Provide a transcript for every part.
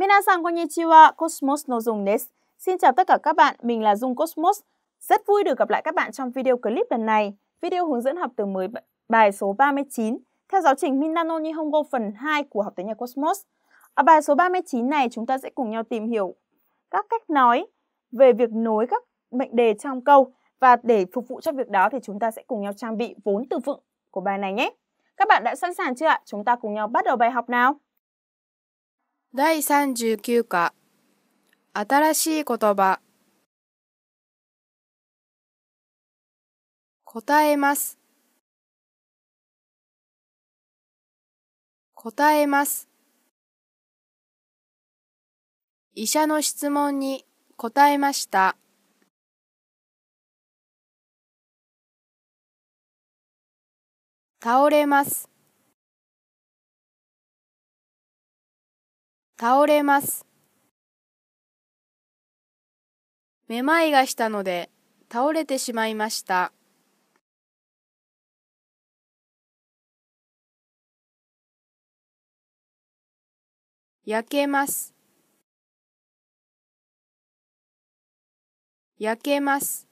Minasan konnichiwa, Cosmos no Dung desu. Xin chào tất cả các bạn, mình là Dung Cosmos. Rất vui được gặp lại các bạn trong video clip lần này. Video hướng dẫn học từ mới bài số 39 theo giáo trình Minano Nihongo phần 2 của học tiếng Nhật Cosmos. Ở bài số 39 này chúng ta sẽ cùng nhau tìm hiểu các cách nói về việc nối các mệnh đề trong câu và để phục vụ cho việc đó thì chúng ta sẽ cùng nhau trang bị vốn từ vựng của bài này nhé. Các bạn đã sẵn sàng chưa ạ? Chúng ta cùng nhau bắt đầu bài học nào. 第39課新しい言葉答えます答えます医者の質問に答えました倒れます倒れます。めまいがしたので倒れてしまいました。焼けます。焼けます。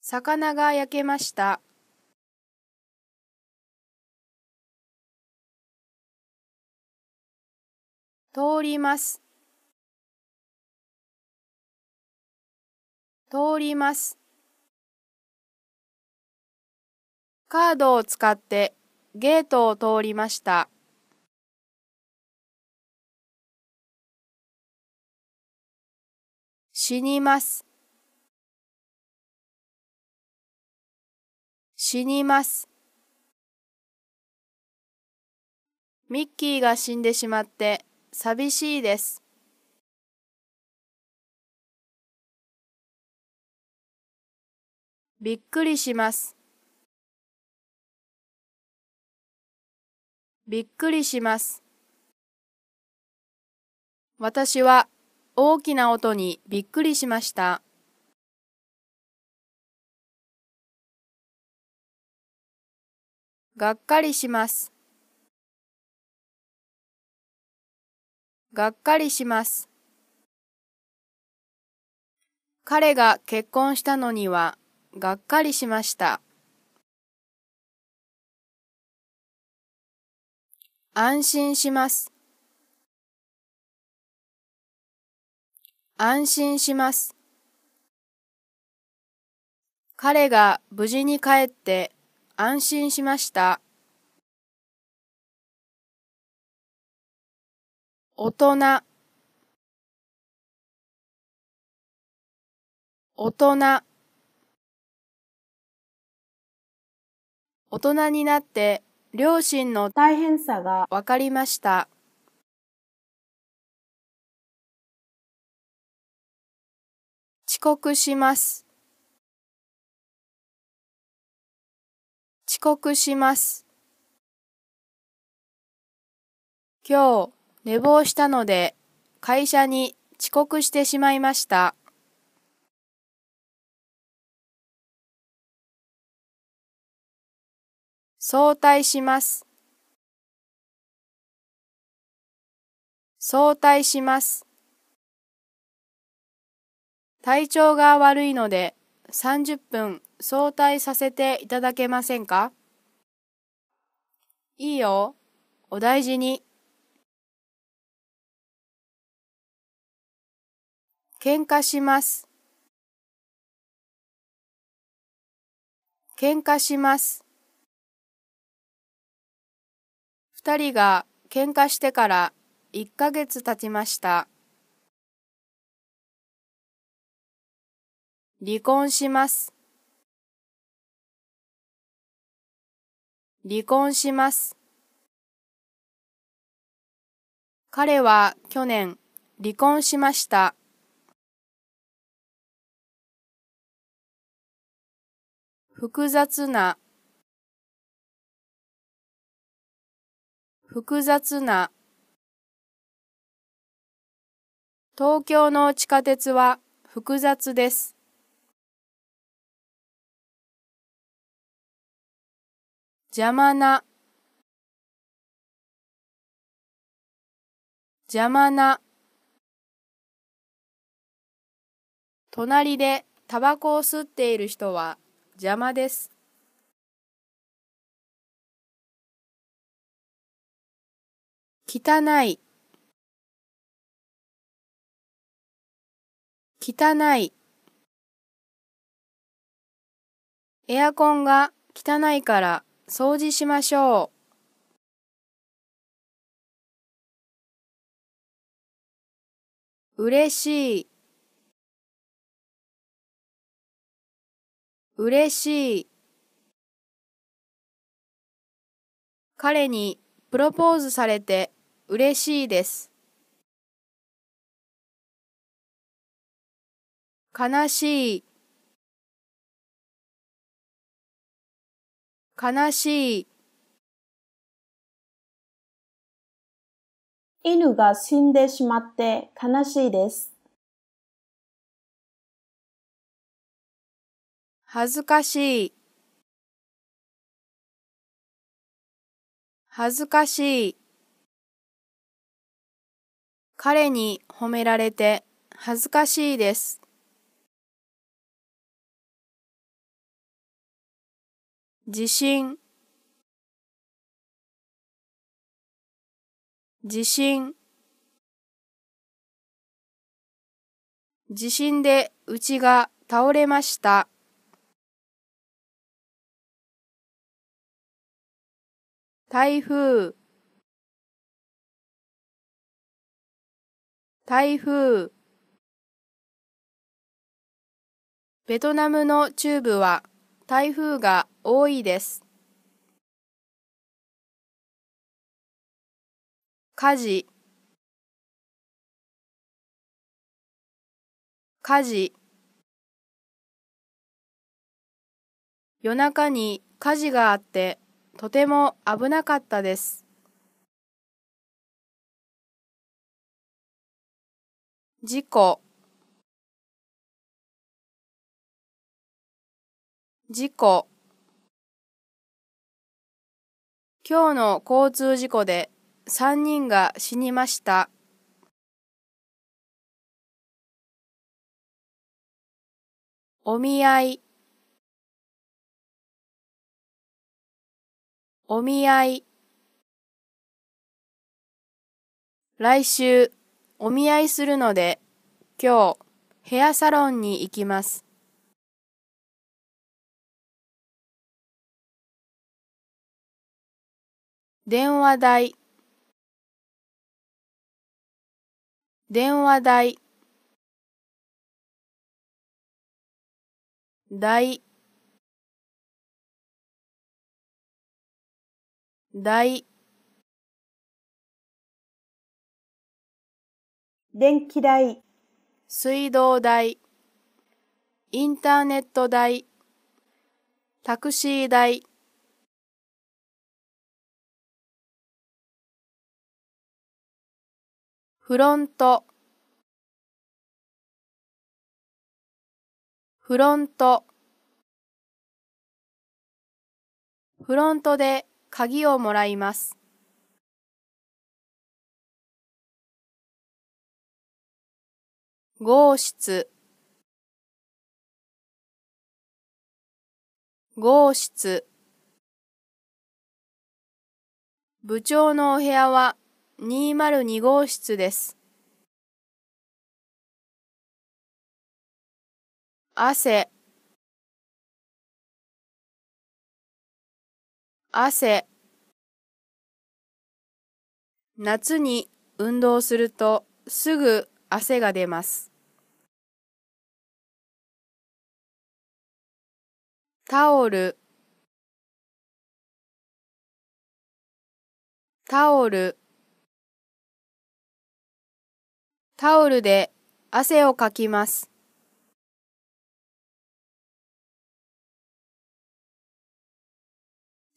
魚が焼けました。通ります。通ります。カードを使ってゲートを通りました。死にます。死にます。ミッキーが死んでしまって寂しいです。びっくりします。びっくりします。私は大きな音にびっくりしました。がっかりします。がっかりします。彼が結婚したのには、がっかりしました。安心します。安心します。彼が無事に帰って安心しました。大人大人大人になって両親の大変さが分かりました。遅刻します。遅刻します。今日寝坊したので会社に遅刻してしまいました。早退します。早退します。体調が悪いので30分早退させていただけませんかいいよ。お大事に。喧嘩します。喧嘩します。二人が喧嘩してから一ヶ月経ちました。離婚します。離婚します。彼は去年離婚しました。複雑な複雑な東京の地下鉄は複雑です。邪魔な邪魔な隣でタバコを吸っている人は邪魔です。汚い汚いエアコンが汚いから掃除しましょう嬉しい嬉しい。彼にプロポーズされて嬉しいです。悲しい。悲しい。犬が死んでしまって悲しいです。恥ずかしい恥ずかしい彼に褒められて恥ずかしいです自信自信地震でうちが倒れました。台風台風ベトナムの中部は台風が多いです火事火事夜中に火事があってとても危なかったです。事故事故今日の交通事故で3人が死にました。お見合いお見合い。来週、お見合いするので、今日、ヘアサロンに行きます。電話代電話代代大電気代水道代インターネット代タクシー代フロントフロントフロントで鍵をもらいます。号室号室部長のお部屋は202号室です。汗汗夏に運動するとすぐ汗が出ます。タオルタオルタオルで汗をかきます。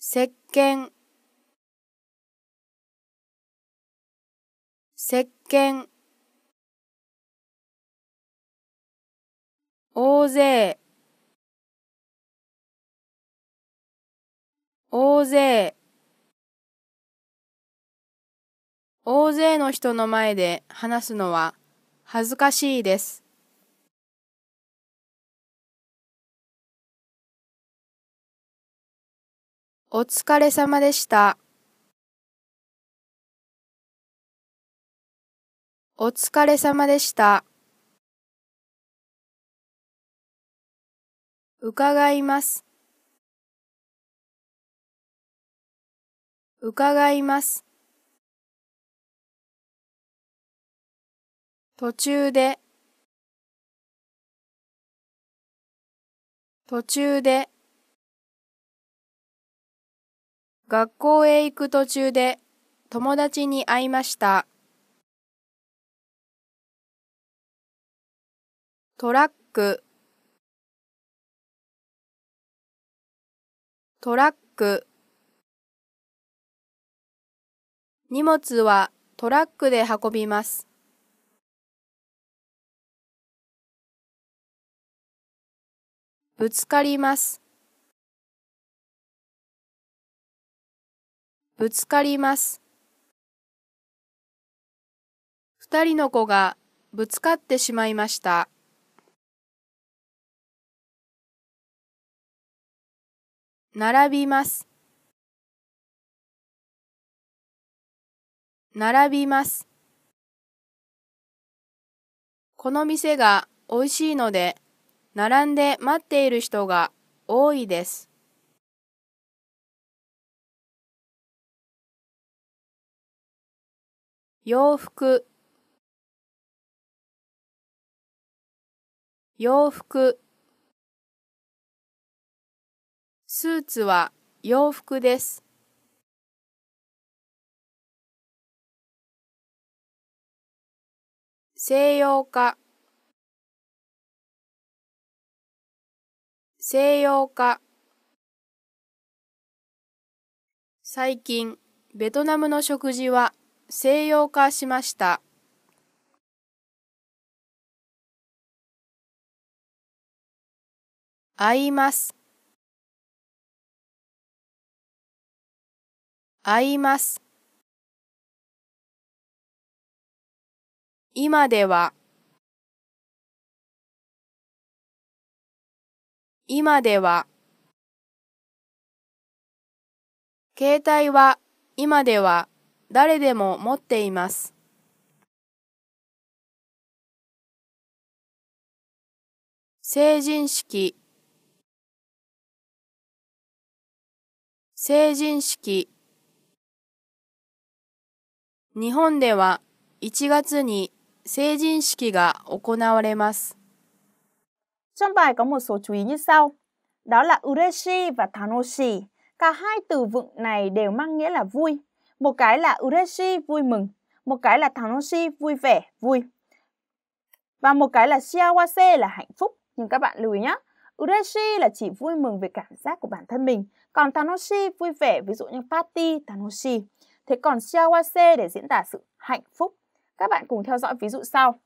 石鹸石鹸大勢大勢大勢の人の前で話すのは恥ずかしいです。お疲れ様でした。お疲れ様でした。伺います。伺います。途中で途中で学校へ行く途中で友達に会いました。トラックトラック荷物はトラックで運びます。ぶつかります。ぶつかります。二人の子がぶつかってしまいました。並びます。並びます。この店が美味しいので、並んで待っている人が多いです。洋服洋服スーツは洋服です。西洋化西洋化最近ベトナムの食事は西洋化しましたあいますあいます今では今では携帯は今では誰でも持っています。成人式成人式日本では1月に成人式が行われます。Trong bài có một số chú ý như sau. Đó là ureshi và tanoshi. Cả hai từ vựng này đều mang nghĩa là vui. một cái là ureshi vui mừng, một cái là tanoshi vui vẻ, vui. Và một cái là shiawase là hạnh phúc. Nhưng các bạn lưu ý nhé, ureshi là chỉ vui mừng về cảm giác của bản thân mình, còn tanoshi vui vẻ, ví dụ như party, tanoshi. Thế còn shiawase để diễn tả sự hạnh phúc. Các bạn cùng theo dõi ví dụ sau.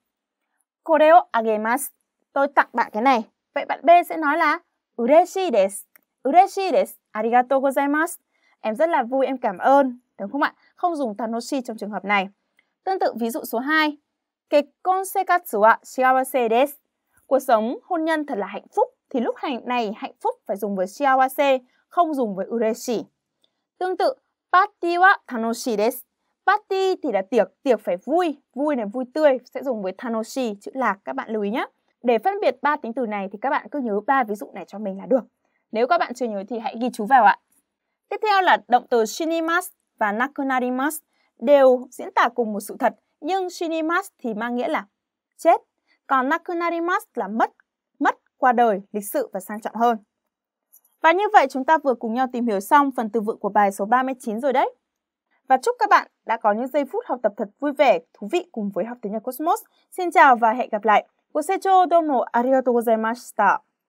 Kore o agemasu. Tôi tặng bạn cái này. Vậy bạn B sẽ nói là ureshi desu. Ureshi desu. Arigatou gozaimasu. Em rất là vui, em cảm ơn đúng không ạ? Không dùng tanoshi trong trường hợp này. Tương tự ví dụ số 2. Kekkon sekatsu wa shiawase desu. Cuộc sống hôn nhân thật là hạnh phúc thì lúc này hạnh phúc phải dùng với shiawase, không dùng với ureshi. Tương tự, party wa tanoshi desu. Party thì là tiệc, tiệc phải vui, vui này vui tươi sẽ dùng với tanoshi, chữ lạc các bạn lưu ý nhé. Để phân biệt ba tính từ này thì các bạn cứ nhớ ba ví dụ này cho mình là được. Nếu các bạn chưa nhớ thì hãy ghi chú vào ạ. Tiếp theo là động từ shinimas và nakunarimas đều diễn tả cùng một sự thật, nhưng shinimas thì mang nghĩa là chết, còn nakunarimas là mất, mất, qua đời, lịch sự và sang trọng hơn. Và như vậy chúng ta vừa cùng nhau tìm hiểu xong phần từ vựng của bài số 39 rồi đấy. Và chúc các bạn đã có những giây phút học tập thật vui vẻ, thú vị cùng với học tiếng Nhật Cosmos. Xin chào và hẹn gặp lại. ご清聴どうもありがとうございました。